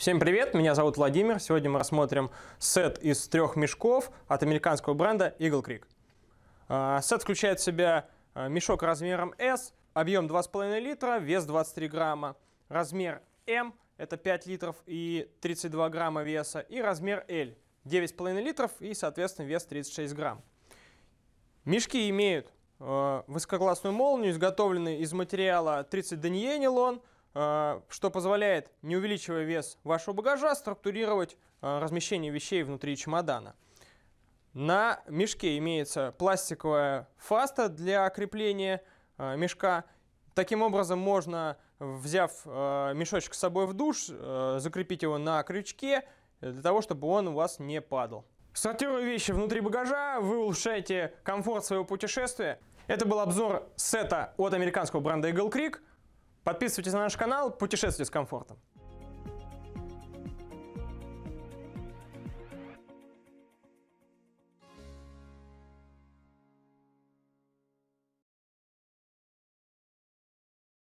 Всем привет, меня зовут Владимир. Сегодня мы рассмотрим сет из трех мешков от американского бренда Eagle Creek. А, сет включает в себя а, мешок размером S, объем 2,5 литра, вес 23 грамма, размер M – это 5 литров и 32 грамма веса, и размер L – 9,5 литров и, соответственно, вес 36 грамм. Мешки имеют а, высококлассную молнию, изготовленные из материала 30 дНЕ нейлон – Э, что позволяет, не увеличивая вес вашего багажа, структурировать э, размещение вещей внутри чемодана. На мешке имеется пластиковая фаста для крепления э, мешка. Таким образом можно, взяв мешочек с собой в душ, закрепить его на крючке, для того, чтобы он у вас не падал. Сортируя вещи внутри багажа, вы улучшаете комфорт своего путешествия. Это был обзор сета от американского бренда Eagle Creek. Подписывайтесь на наш канал, путешествуйте с комфортом.